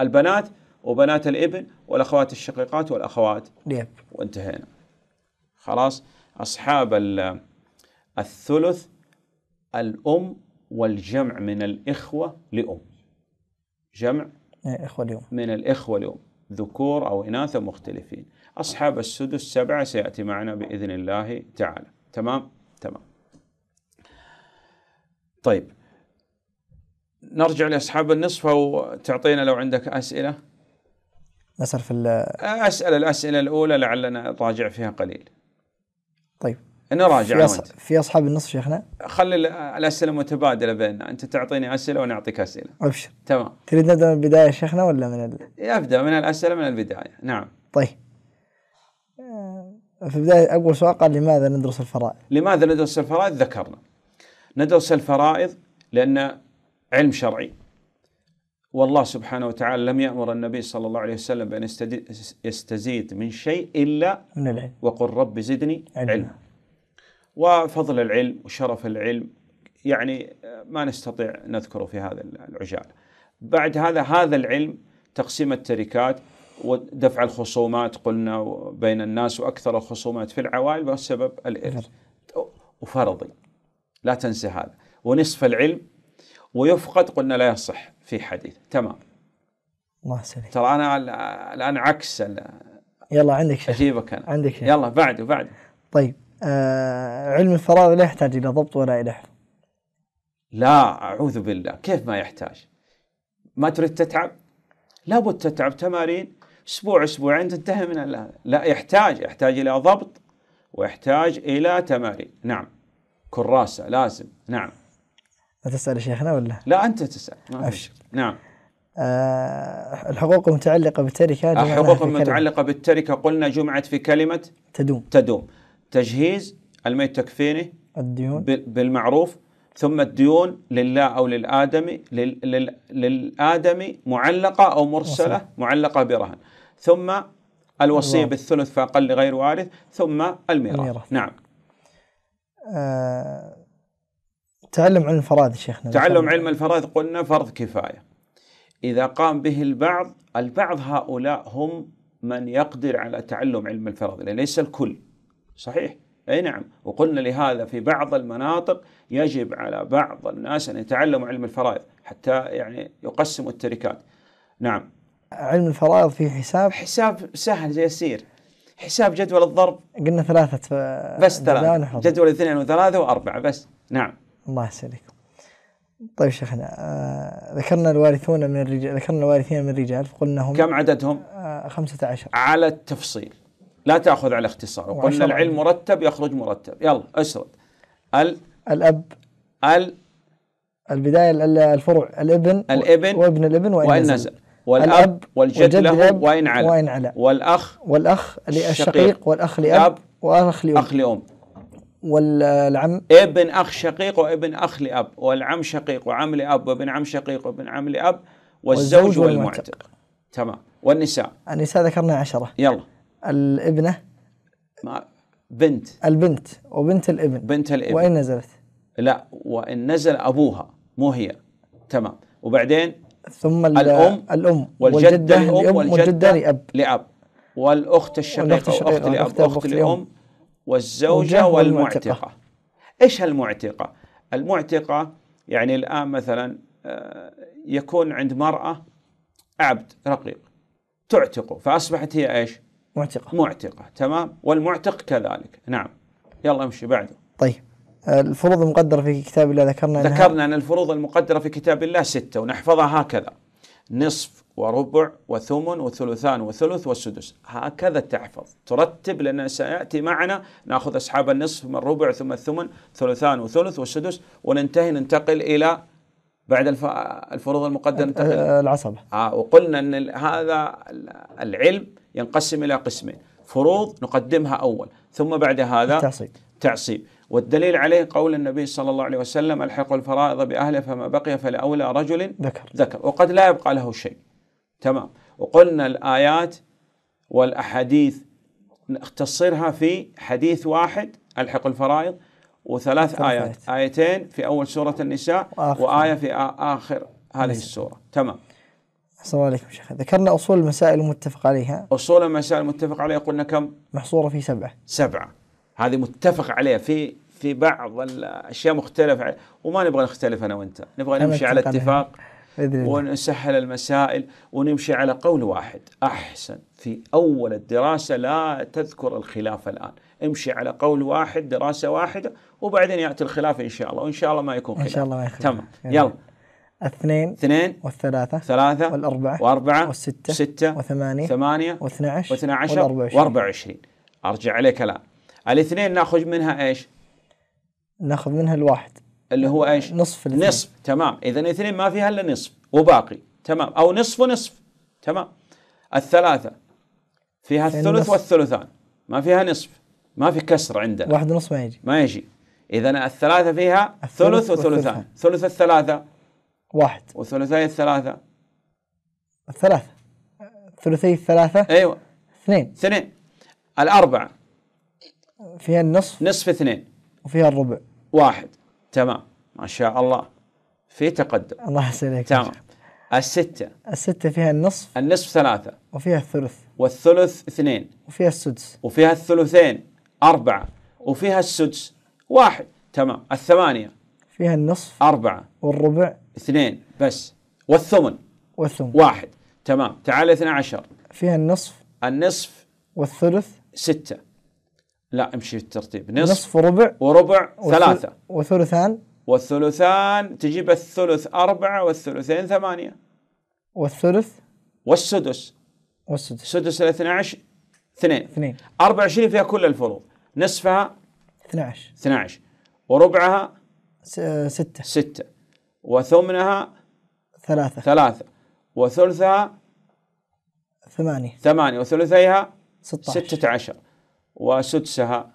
البنات وبنات الابن والأخوات الشقيقات والأخوات نعم وانتهينا خلاص أصحاب الثلث الأم والجمع من الإخوة لأم جمع نعم، إخوة لأم من الإخوة لأم ذكور أو إناث مختلفين أصحاب السدس سبعة سيأتي معنا بإذن الله تعالى تمام تمام طيب نرجع لاصحاب النصف او تعطينا لو عندك اسئله نسر في اسال الاسئله الاولى لعلنا نراجع فيها قليل طيب نراجع في, أص... في اصحاب النصف شيخنا خلي الاسئله متبادله بيننا انت تعطيني اسئله وانا اعطيك اسئله ابشر تمام تريد نبدا من البدايه شيخنا ولا من ال... ابدا من الاسئله من البدايه نعم طيب آه، في البدايه اول سؤال قال لماذا ندرس الفرائض؟ لماذا ندرس الفرائض؟ ذكرنا ندرس الفرائض لان علم شرعي والله سبحانه وتعالى لم يأمر النبي صلى الله عليه وسلم بأن يستزيد من شيء إلا من العلم وقل رب زدني علما علم. وفضل العلم وشرف العلم يعني ما نستطيع نذكره في هذا العجال بعد هذا هذا العلم تقسيم التركات ودفع الخصومات قلنا بين الناس وأكثر الخصومات في العوائل بسبب الإرث نعم. وفرضي لا تنسى هذا ونصف العلم ويفقد قلنا لا يصح في حديث تمام الله سليم ترى انا الان عكس يلا عندك شيء اجيبك انا عندك شيء يلا بعده بعده طيب آه علم الفرائض لا يحتاج الى ضبط ولا الى حفظ لا اعوذ بالله كيف ما يحتاج ما تريد تتعب لابد تتعب تمارين اسبوع اسبوعين تنتهي من الله لا يحتاج يحتاج الى ضبط ويحتاج الى تمارين نعم كراسه لازم نعم تسأل شيخنا ولا؟ لا أنت تسأل أبشر نعم أه الحقوق المتعلقة بالتركة الحقوق المتعلقة بالتركة قلنا جمعت في كلمة تدوم تدوم تجهيز الميت تكفينه الديون بالمعروف ثم الديون لله أو للآدمي للآدمي معلقة أو مرسلة وصلة. معلقة برهن ثم الوصية بالثلث فأقل غير وارث ثم الميراث نعم آه تعلم علم الفرائض شيخنا تعلم علم الفرائض قلنا فرض كفاية إذا قام به البعض البعض هؤلاء هم من يقدر على تعلم علم الفرائض ليس الكل صحيح أي نعم وقلنا لهذا في بعض المناطق يجب على بعض الناس أن يتعلموا علم الفرائض حتى يعني يقسموا التركات نعم علم الفرائض في حساب حساب سهل يسير حساب جدول الضرب قلنا ثلاثة آه، بس ثلاثة جدول اثنين وثلاثة وأربعة بس نعم الله يسعدك طيب شيخنا آه ذكرنا الوارثون من الرجال ذكرنا الوارثين من الرجال فقلنا هم كم عددهم؟ آه 15 على التفصيل لا تاخذ على اختصار وقلنا العلم مرتب يخرج مرتب يلا اسرد ال الاب ال البدايه الفروع الابن الابن وابن الابن وان, وإن نزل, والاب والجد, له وان على وان على والاخ والاخ الشقيق, الشقيق والاخ لاب واخ لام, أخ لأم والعم ابن أخ شقيق وابن أخ لأب والعم شقيق وعم لأب وابن عم شقيق وابن عم لأب والزوج, والزوج والمعتق تمام والنساء النساء ذكرنا عشرة يلا الابنة ما بنت البنت وبنت الابن بنت الابن وإن نزلت لا وإن نزل أبوها مو هي تمام وبعدين ثم الأم الأم والجدة الأم والجدة, والجدة لأب لأب والأخت الشقيقة والأخت, الشقيقة والأخت لأب لأم والزوجة والمعتقة. إيش المعتقة؟ المعتقة يعني الآن مثلا آه، يكون عند مرأة عبد رقيق تعتقه فأصبحت هي إيش؟ معتقة معتقة تمام والمعتق كذلك نعم يلا امشي بعده طيب الفروض المقدرة في كتاب الله ذكرنا ذكرنا أن الفروض المقدرة في كتاب الله ستة ونحفظها هكذا نصف وربع وثمن وثلثان وثلث والسدس هكذا تحفظ ترتب لأن سيأتي معنا نأخذ أصحاب النصف من ربع ثم الثمن ثلثان وثلث والسدس وننتهي ننتقل إلى بعد الفروض المقدمة العصبة آه وقلنا أن هذا العلم ينقسم إلى قسمين فروض نقدمها أول ثم بعد هذا التعصيب تعصيب والدليل عليه قول النبي صلى الله عليه وسلم الحق الفرائض بأهله فما بقي فلأولى رجل ذكر ذكر وقد لا يبقى له شيء تمام وقلنا الآيات والأحاديث نختصرها في حديث واحد ألحق الفرائض وثلاث آيات آيتين في أول سورة النساء وآخر. وآية في آخر هذه نعم. السورة تمام السلام عليكم شيخ ذكرنا أصول المسائل المتفق عليها أصول المسائل المتفق عليها قلنا كم؟ محصورة في سبعة سبعة هذه متفق عليها في في بعض الأشياء مختلفة وما نبغى نختلف أنا وأنت نبغى نمشي على اتفاق عليها. ونسهل المسائل ونمشي على قول واحد أحسن في أول الدراسة لا تذكر الخلاف الآن امشي على قول واحد دراسة واحدة وبعدين يأتي الخلاف إن شاء الله وإن شاء الله ما يكون خلاف إن شاء الله ما يكون تمام يلا اثنين اثنين والثلاثة ثلاثة والأربعة وأربعة والستة ستة وثمانية ثمانية واثنى عشر واثنى عشر وأربعة وعشرين أرجع عليك الآن الاثنين ناخذ منها إيش؟ ناخذ منها الواحد اللي هو ايش؟ نصف الاثنين. نصف تمام اذا اثنين ما فيها الا نصف وباقي تمام او نصف ونصف تمام الثلاثه فيها الثلث والثلثان ما فيها نصف ما في كسر عندنا واحد ونصف ما يجي ما يجي اذا الثلاثه فيها ثلث وثلثان ثلث الثلاثه واحد وثلثي الثلاثه الثلاثه ثلثي الثلاثه ايوه اثنين اثنين الاربعه فيها النصف نصف اثنين وفيها الربع واحد تمام ما شاء الله في تقدم الله يحسنك تمام الستة الستة فيها النصف النصف ثلاثة وفيها الثلث والثلث اثنين وفيها السدس وفيها الثلثين أربعة وفيها السدس واحد تمام الثمانية فيها النصف أربعة والربع اثنين بس والثمن والثمن واحد تمام تعال اثنى عشر فيها النصف النصف والثلث ستة لا امشي في الترتيب نصف, نصف وربع وربع ثلاثة وثلثان والثلثان تجيب الثلث أربعة والثلثين ثمانية والثلث والسدس والسدس سدس ال 12 اثنين اثنين 24 فيها كل الفروض نصفها 12 12 وربعها ستة ستة وثمنها ثلاثة ثلاثة وثلثها ثمانية ثمانية وثلثيها 16 16 وسدسها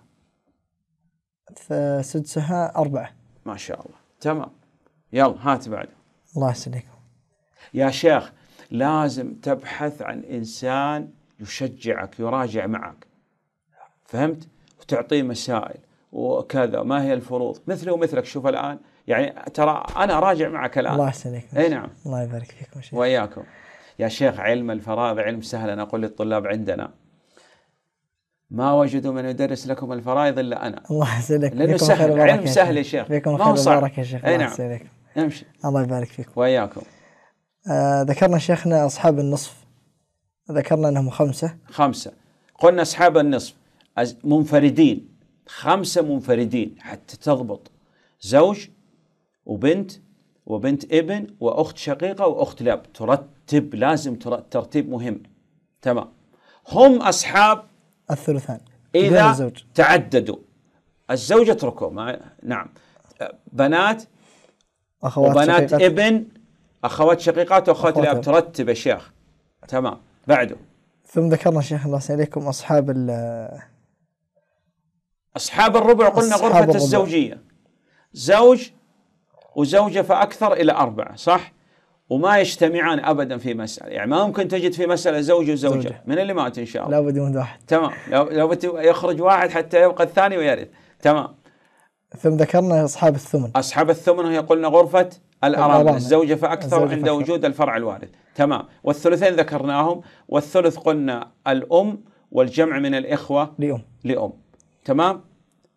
فسدسها أربعة ما شاء الله تمام يلا هات بعد الله يسلمك يا شيخ لازم تبحث عن إنسان يشجعك يراجع معك فهمت وتعطيه مسائل وكذا ما هي الفروض مثلي ومثلك شوف الآن يعني ترى أنا راجع معك الآن الله يسلمك أي نعم الله يبارك فيكم شيخ وإياكم يا شيخ علم الفرائض علم سهل أنا أقول للطلاب عندنا ما وجدوا من يدرس لكم الفرائض الا انا الله يسعدك لانه سهل العلم سهل يا شيخ فيكم خير وبركه يا شيخ اي نعم امشي الله يبارك فيكم واياكم آه ذكرنا شيخنا اصحاب النصف ذكرنا انهم خمسه خمسه قلنا اصحاب النصف منفردين خمسه منفردين حتى تضبط زوج وبنت وبنت ابن واخت شقيقه واخت لاب ترتب لازم ترتب ترتيب مهم تمام هم اصحاب الثلثان إذا الزوج. تعددوا الزوج اتركه ما نعم بنات أخوات وبنات شقيقات. ابن أخوات شقيقات وأخوات الأب ترتب يا شيخ تمام بعده ثم ذكرنا شيخ الله عليكم أصحاب ال أصحاب الربع قلنا أصحاب غرفة الربع. الزوجية زوج وزوجة فأكثر إلى أربعة صح؟ وما يجتمعان ابدا في مساله، يعني ما ممكن تجد في مساله زوج وزوجه، زوجة. من اللي مات ان شاء الله؟ لابد من واحد تمام، لابد يخرج واحد حتى يبقى الثاني ويرث، تمام. ثم ذكرنا اصحاب الثمن اصحاب الثمن وهي قلنا غرفه الأراضي الزوجة فأكثر الزوجة عند فأكثر. وجود الفرع الوارث تمام والثلثين ذكرناهم والثلث قلنا الأم والجمع من الإخوة لأم لأم تمام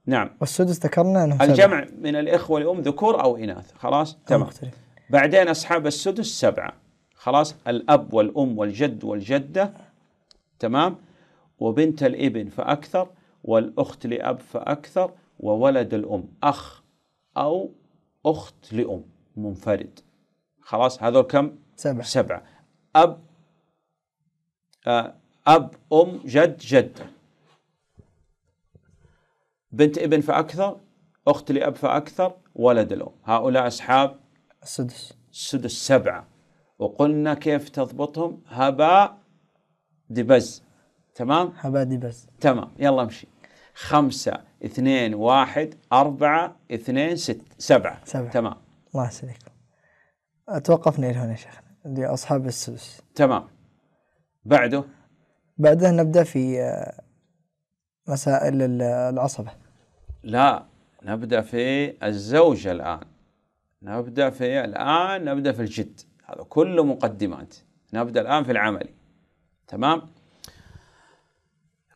نعم والسدس ذكرنا أنه الجمع من الإخوة لأم ذكور أو إناث خلاص تمام مختلف. بعدين أصحاب السدس سبعة خلاص الأب والأم والجد والجدة تمام وبنت الابن فأكثر والأخت لأب فأكثر وولد الأم أخ أو أخت لأم منفرد خلاص هذول كم؟ سبعة سبعة أب آه، أب أم جد جدة بنت ابن فأكثر أخت لأب فأكثر ولد الأم هؤلاء أصحاب السدس السدس سبعة وقلنا كيف تضبطهم هباء دبز تمام هباء دبز تمام يلا امشي خمسة اثنين واحد أربعة اثنين ست سبعة سبعة تمام الله يسلمك توقفنا إلى هنا يا شيخنا لأصحاب السدس تمام بعده بعدها نبدأ في آه، مسائل العصبة لا نبدأ في الزوجة الآن نبدأ في الآن نبدأ في الجد هذا كله مقدمات نبدأ الآن في العمل تمام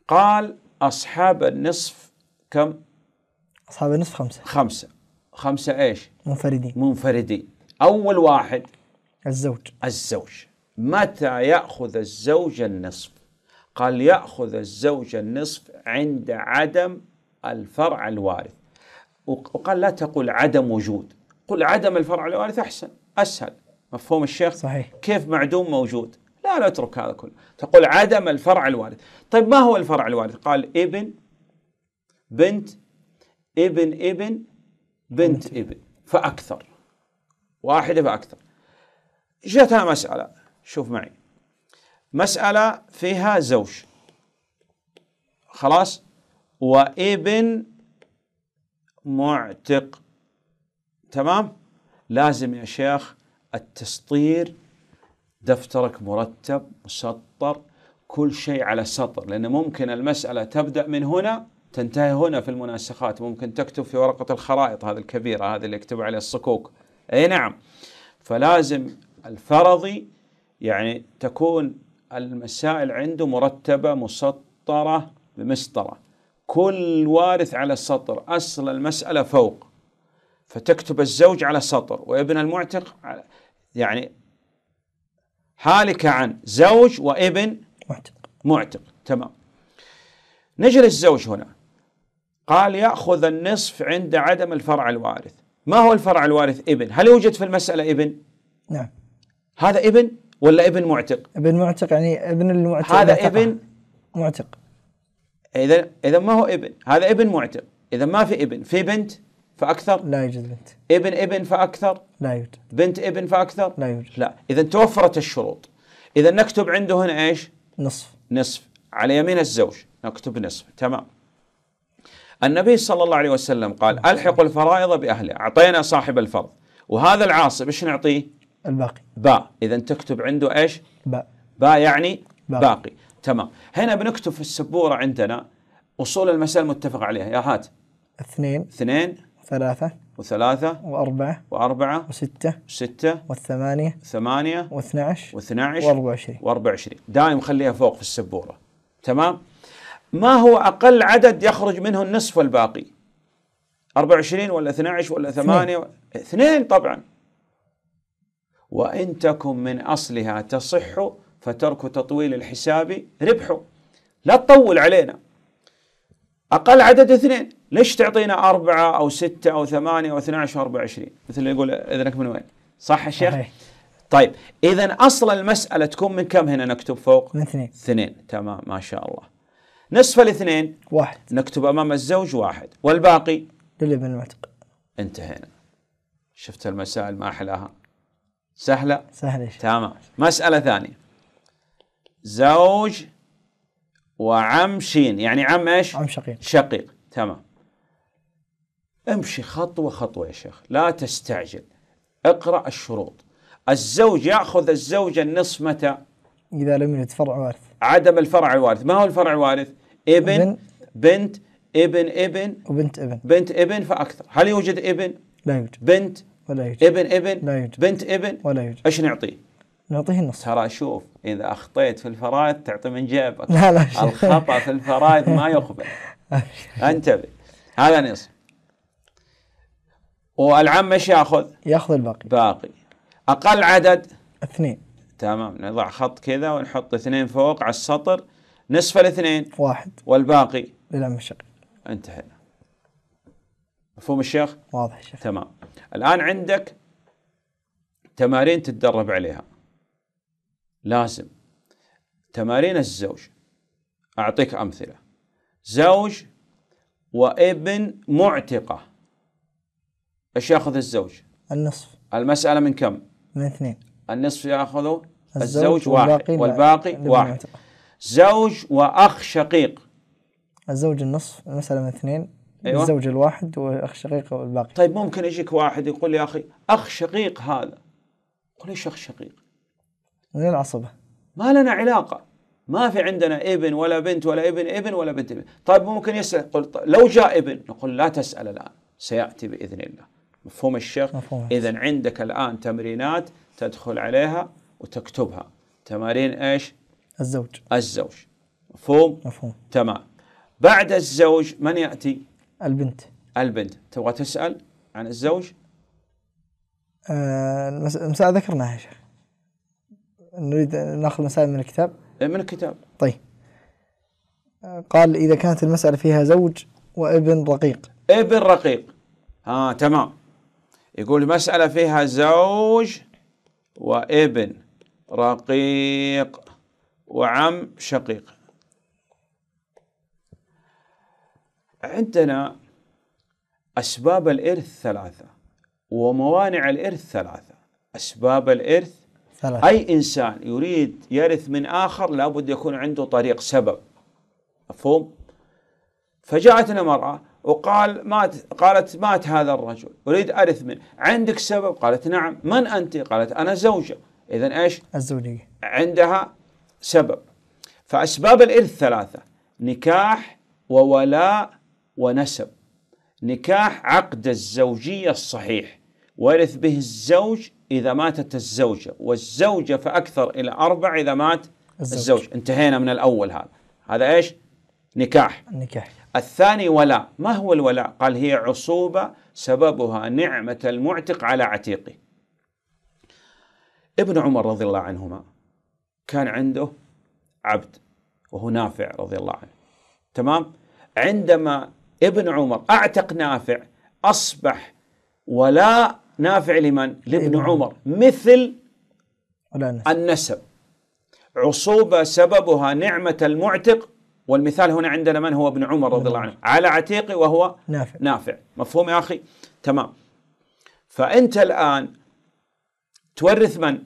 قال أصحاب النصف كم أصحاب النصف خمسة خمسة خمسة إيش منفردين منفردين أول واحد الزوج الزوج متى يأخذ الزوج النصف قال يأخذ الزوج النصف عند عدم الفرع الوارث وقال لا تقول عدم وجود قل عدم الفرع الوارث أحسن أسهل مفهوم الشيخ صحيح كيف معدوم موجود لا لا اترك هذا كله تقول عدم الفرع الوارث طيب ما هو الفرع الوارث قال ابن بنت ابن ابن بنت ابن فأكثر واحدة فأكثر جتها مسألة شوف معي مسألة فيها زوج خلاص وابن معتق تمام لازم يا شيخ التسطير دفترك مرتب مسطر كل شيء على سطر لأن ممكن المسألة تبدأ من هنا تنتهي هنا في المناسخات ممكن تكتب في ورقة الخرائط هذه الكبيرة هذه اللي يكتب عليها الصكوك أي نعم فلازم الفرضي يعني تكون المسائل عنده مرتبة مسطرة بمسطرة كل وارث على السطر أصل المسألة فوق فتكتب الزوج على سطر وابن المعتق على يعني هالك عن زوج وابن معتق معتق تمام نجي للزوج هنا قال يأخذ النصف عند عدم الفرع الوارث ما هو الفرع الوارث ابن هل يوجد في المسألة ابن نعم هذا ابن ولا ابن معتق ابن معتق يعني ابن المعتق هذا ابن معتق إذا إذا ما هو ابن هذا ابن معتق إذا ما في ابن في بنت فاكثر لا يوجد بنت ابن ابن فاكثر لا يوجد بنت ابن فاكثر لا يوجد لا اذا توفرت الشروط اذا نكتب عنده هنا ايش نصف نصف على يمين الزوج نكتب نصف تمام النبي صلى الله عليه وسلم قال نعم. الحقوا الفرائض باهلها اعطينا صاحب الفرض وهذا العاصب ايش نعطيه الباقي باء اذا تكتب عنده ايش باء باء يعني باقي. باقي تمام هنا بنكتب في السبوره عندنا اصول المساله المتفق عليها يا هات اثنين اثنين ثلاثة وثلاثة وأربعة وأربعة وستة وستة والثمانية ثمانية واثنى عشر واثنى عشر وأربعة وعشرين وأربعة دائم خليها فوق في السبورة تمام ما هو أقل عدد يخرج منه النصف والباقي 24 ولا 12 ولا 8 اثنين, اثنين طبعا وإن تكن من أصلها تصح فترك تطويل الحساب ربح لا تطول علينا أقل عدد اثنين ليش تعطينا أربعة أو ستة أو ثمانية أو 12 أو 24 مثل اللي يقول إذنك من وين صح يا شيخ طيب إذا أصل المسألة تكون من كم هنا نكتب فوق من اثنين اثنين تمام ما شاء الله نصف الاثنين واحد نكتب أمام الزوج واحد والباقي للابن المعتق انتهينا شفت المسائل ما أحلاها سهلة سهلة تمام مسألة ثانية زوج وعم شين يعني عم ايش؟ عم شقيق شقيق تمام امشي خطوه خطوه يا شيخ لا تستعجل اقرا الشروط الزوج ياخذ الزوجه النصف متى؟ اذا لم يوجد فرع وارث عدم الفرع الوارث ما هو الفرع الوارث؟ ابن, ابن بنت ابن ابن وبنت ابن بنت ابن فاكثر هل يوجد ابن؟ لا يوجد بنت ولا يوجد ابن ابن لا يوجد بنت ابن ولا يوجد ايش نعطيه؟ نعطيه النص ترى شوف اذا اخطيت في الفرائض تعطي من جيبك لا لا الخطا في الفرائض ما يقبل (laughs) انتبه هذا نصف والعم ايش ياخذ؟ ياخذ الباقي باقي اقل عدد اثنين تمام نضع خط كذا ونحط اثنين فوق على السطر نصف الاثنين واحد والباقي للعم الشقيق انتهينا مفهوم الشيخ؟ واضح الشيخ تمام الان عندك تمارين تتدرب عليها لازم تمارين الزوج اعطيك امثله زوج وابن معتقه ايش ياخذ الزوج؟ النصف المسألة من كم؟ من اثنين النصف ياخذه الزوج, الزوج واحد والباقي واحد زوج واخ شقيق الزوج النصف المسألة من اثنين أيوة. الزوج الواحد واخ شقيق والباقي طيب ممكن يجيك واحد يقول لي يا اخي اخ شقيق هذا قل ايش اخ شقيق؟ من العصبة ما لنا علاقة ما في عندنا ابن ولا بنت ولا ابن ابن ولا بنت ابن طيب ممكن يسأل قل لو جاء ابن نقول لا تسأل الآن سيأتي بإذن الله مفهوم الشيخ مفهوم إذا عندك الآن تمرينات تدخل عليها وتكتبها تمارين إيش الزوج الزوج مفهوم مفهوم تمام بعد الزوج من يأتي البنت البنت تبغى تسأل عن الزوج آه المسألة ذكرناها يا شيخ نريد ناخذ مسائل من الكتاب إيه، من الكتاب طيب آه، قال إذا كانت المسألة فيها زوج وابن رقيق ابن رقيق ها آه تمام يقول مسألة فيها زوج وابن رقيق وعم شقيق عندنا أسباب الإرث ثلاثة وموانع الإرث ثلاثة أسباب الإرث ثلاثة. أي إنسان يريد يرث من آخر لابد يكون عنده طريق سبب مفهوم فجاءتنا مرأة وقال مات قالت مات هذا الرجل أريد أرث منه عندك سبب قالت نعم من أنت قالت أنا زوجة إذا إيش الزوجية عندها سبب فأسباب الإرث ثلاثة نكاح وولاء ونسب نكاح عقد الزوجية الصحيح ورث به الزوج إذا ماتت الزوجة والزوجة فأكثر إلى أربع إذا مات الزوج, الزوج. انتهينا من الأول هذا هذا إيش نكاح نكاح الثاني ولاء ما هو الولاء قال هي عصوبة سببها نعمة المعتق على عتيقه ابن عمر رضي الله عنهما كان عنده عبد وهو نافع رضي الله عنه تمام عندما ابن عمر اعتق نافع اصبح ولاء نافع لمن؟ لابن عمر مثل النسب عصوبة سببها نعمة المعتق والمثال هنا عندنا من هو ابن عمر رضي الله عنه نعم. على عتيقه وهو نافع نافع مفهوم يا اخي تمام فانت الان تورث من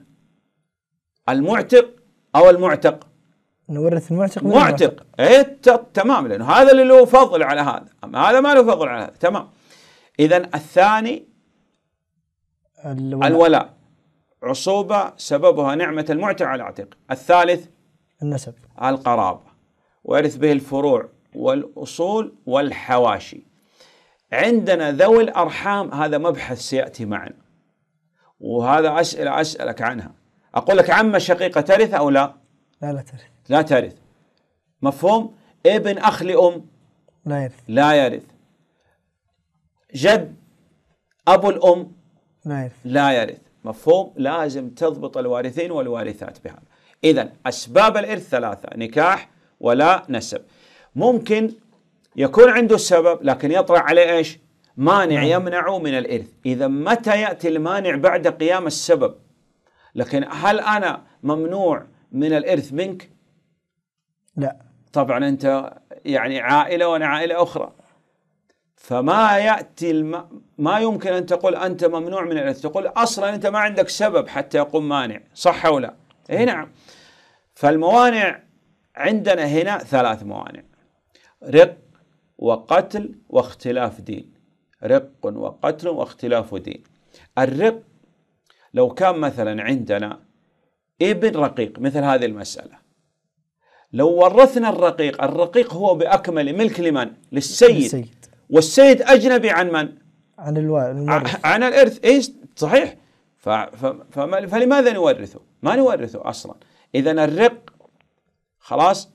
المعتق او المعتق نورث المعتق من معتق اي تمام لانه هذا اللي له فضل على هذا أما هذا ما له فضل على هذا تمام اذا الثاني الولاء, الولاء. عصوبه سببها نعمه المعتق على العتيق الثالث النسب القرابه ويرث به الفروع والأصول والحواشي عندنا ذوي الأرحام هذا مبحث سيأتي معنا وهذا أسئلة أسألك عنها أقول لك عم شقيقة ترث أو لا لا لا ترث لا ترث مفهوم ابن أخ لأم لا يرث لا يرث جد أبو الأم لا يرث لا يرث مفهوم لازم تضبط الوارثين والوارثات بهذا إذا أسباب الإرث ثلاثة نكاح ولا نسب ممكن يكون عنده سبب لكن يطرا عليه ايش مانع نعم. يمنعه من الارث اذا متى ياتي المانع بعد قيام السبب لكن هل انا ممنوع من الارث منك لا طبعا انت يعني عائله وانا عائله اخرى فما ياتي الم... ما يمكن ان تقول انت ممنوع من الارث تقول اصلا انت ما عندك سبب حتى يقوم مانع صح او لا اي نعم فالموانع عندنا هنا ثلاث موانع رق وقتل واختلاف دين رق وقتل واختلاف دين الرق لو كان مثلا عندنا ابن رقيق مثل هذه المسألة لو ورثنا الرقيق الرقيق هو بأكمل ملك لمن؟ للسيد السيد. والسيد أجنبي عن من؟ عن الوارث عن الإرث إيه صحيح فلماذا نورثه؟ ما نورثه أصلا إذا الرق خلاص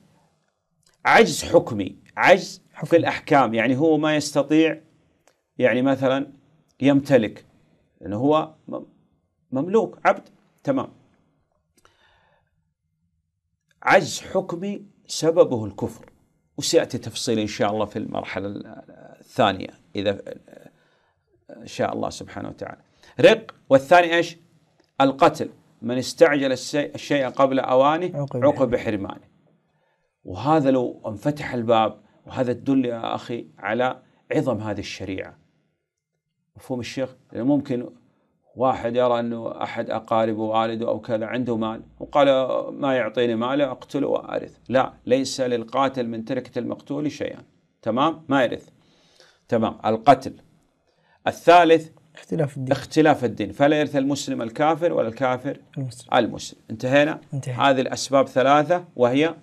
عجز حكمي عجز حكم. في الأحكام يعني هو ما يستطيع يعني مثلا يمتلك لأنه هو مملوك عبد تمام عجز حكمي سببه الكفر وسيأتي تفصيل إن شاء الله في المرحلة الثانية إذا إن شاء الله سبحانه وتعالى رق والثاني إيش القتل من استعجل الشيء قبل أوانه عقب, عقب حرمانه وهذا لو انفتح الباب وهذا تدل يا اخي على عظم هذه الشريعه مفهوم الشيخ؟ لأنه ممكن واحد يرى انه احد اقاربه والده او كذا عنده مال وقال ما يعطيني ماله اقتله وارث، لا ليس للقاتل من تركه المقتول شيئا، تمام؟ ما يرث. تمام القتل. الثالث اختلاف الدين اختلاف الدين فلا يرث المسلم الكافر ولا الكافر المسلم, المسلم. انتهينا؟ انتهينا هذه الاسباب ثلاثه وهي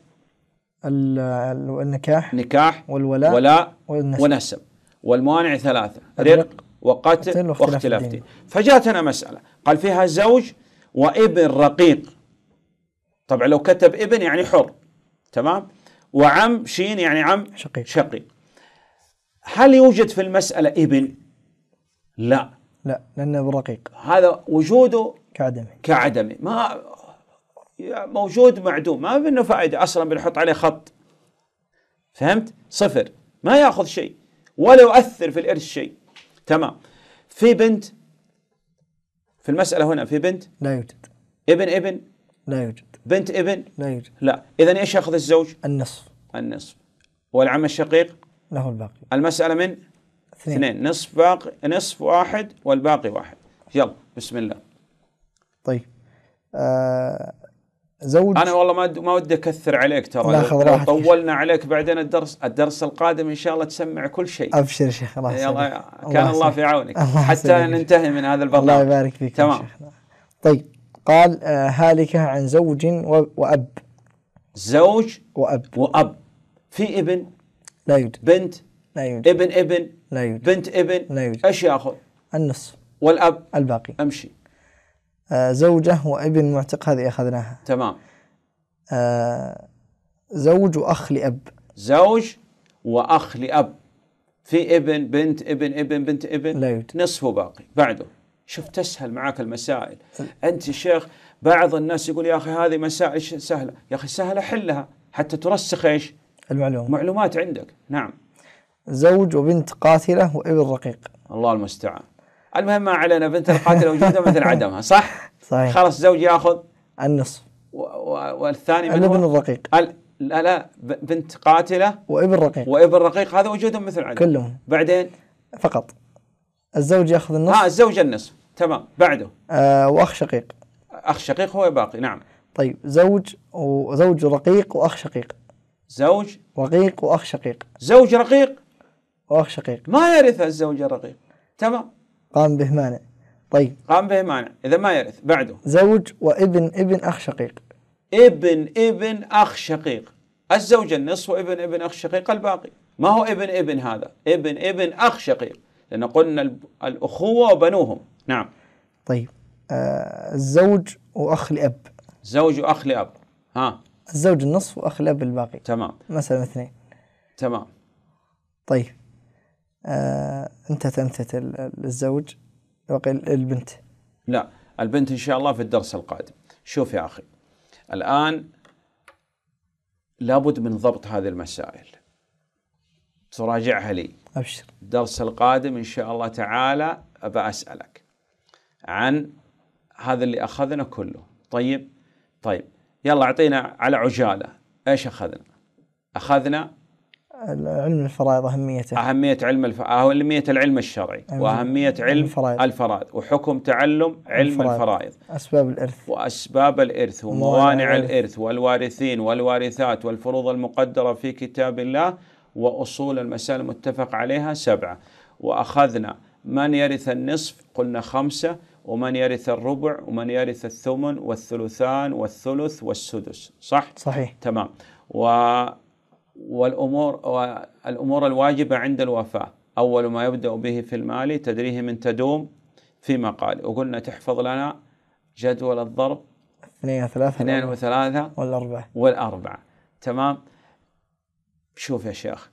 النكاح نكاح والولاء ولاء والنسب, والنسب والموانع ثلاثة رق وقتل واختلاف دين فجاءتنا مسألة قال فيها زوج وابن رقيق طبعا لو كتب ابن يعني حر تمام وعم شين يعني عم شقيق شقيق هل يوجد في المسألة ابن؟ لا لا لأنه رقيق هذا وجوده كعدمه كعدمه ما موجود معدوم ما منه فائدة أصلا بنحط عليه خط فهمت؟ صفر ما ياخذ شيء ولا يؤثر في الإرث شيء تمام في بنت في المسألة هنا في بنت لا يوجد ابن ابن لا يوجد بنت ابن لا يوجد لا إذا إيش يأخذ الزوج؟ النصف النصف والعم الشقيق له الباقي المسألة من اثنين, اثنين. نصف باقي نصف واحد والباقي واحد يلا بسم الله طيب آه زوج انا والله ما ما ودي اكثر عليك ترى لا خذ راحتك طولنا عليك بعدين الدرس الدرس القادم ان شاء الله تسمع كل شيء ابشر شيخ الله يلا كان الله, الله في عونك الله حتى ننتهي من هذا البرنامج الله يبارك فيك تمام طيب قال آه، هالكه عن زوج واب زوج واب واب في ابن لا يوجد بنت لا يوجد ابن ابن لا يوجد بنت ابن لا يوجد ايش ياخذ؟ النصف والاب الباقي امشي زوجة وابن معتق هذه أخذناها تمام آه، زوج وأخ لأب زوج وأخ لأب في ابن بنت ابن ابن بنت ابن لا يوجد نصفه باقي بعده شوف تسهل معاك المسائل أنت يا شيخ بعض الناس يقول يا أخي هذه مسائل سهلة يا أخي سهلة حلها حتى ترسخ إيش المعلومات معلومات عندك نعم زوج وبنت قاتلة وابن رقيق الله المستعان المهم ما علينا بنت القاتل وجودها مثل (laughs) عدمها صح؟ صحيح خلاص زوجي ياخذ النصف و... و... والثاني الابن الرقيق ال... لا لا بنت قاتله وابن رقيق وابن رقيق هذا وجودهم مثل عدم كلهم بعدين فقط الزوج ياخذ النصف اه الزوج النصف تمام بعده آه واخ شقيق اخ شقيق هو باقي نعم طيب زوج وزوج رقيق واخ شقيق زوج رقيق واخ شقيق زوج رقيق واخ شقيق ما يرث الزوج الرقيق تمام قام به مانع طيب قام به مانع إذا ما يرث بعده زوج وابن ابن أخ شقيق ابن ابن أخ شقيق الزوج النصف وابن ابن أخ شقيق الباقي ما هو ابن ابن هذا ابن ابن أخ شقيق لأن قلنا الأخوة وبنوهم نعم طيب آه الزوج وأخ لأب زوج وأخ لأب ها الزوج النصف وأخ الأب الباقي تمام مثلا اثنين تمام طيب آه، أنت تمتثل الزوج وقيل البنت لا البنت إن شاء الله في الدرس القادم شوف يا أخي الآن لابد من ضبط هذه المسائل تراجعها لي أبشر الدرس القادم إن شاء الله تعالى أبى أسألك عن هذا اللي أخذنا كله طيب طيب يلا أعطينا على عجالة إيش أخذنا أخذنا علم الفرائض اهميته اهميه علم الف... اهميه العلم الشرعي واهميه علم الفرائض, الفرائض وحكم تعلم علم الفرائض. الفرائض اسباب الارث واسباب الارث وموانع الارث, الارث والوارثين والوارثات والفروض المقدره في كتاب الله واصول المسائل المتفق عليها سبعه واخذنا من يرث النصف قلنا خمسه ومن يرث الربع ومن يرث الثمن والثلثان والثلث والسدس صح؟ صحيح تمام و والأمور والأمور الواجبة عند الوفاة أول ما يبدأ به في المال تدريه من تدوم في مقال وقلنا تحفظ لنا جدول الضرب اثنين وثلاثة اثنين وثلاثة والأربعة والأربعة تمام شوف يا شيخ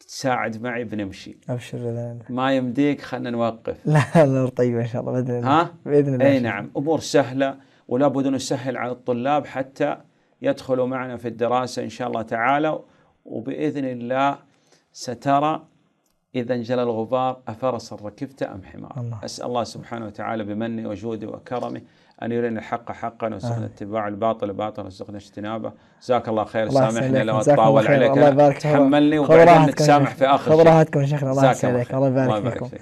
تساعد معي بنمشي ابشر بالله ما يمديك خلنا نوقف لا الامور طيبه ان شاء الله باذن الله ها باذن الله اي نعم امور سهله ولا بد ان نسهل على الطلاب حتى يدخلوا معنا في الدراسة إن شاء الله تعالى وبإذن الله سترى إذا انجلى الغبار أفرسا ركبت أم حمار الله. أسأل الله سبحانه وتعالى بمنه وجوده وكرمه أن يرينا الحق حقا ويرزقنا اتباع الباطل باطلا ويرزقنا اجتنابه جزاك الله خير الله سامحني لو أطاول عليك الله يبارك تحملني وبعدين نتسامح في آخر خذ راحتكم شيخنا الله يسعدك الله يبارك فيكم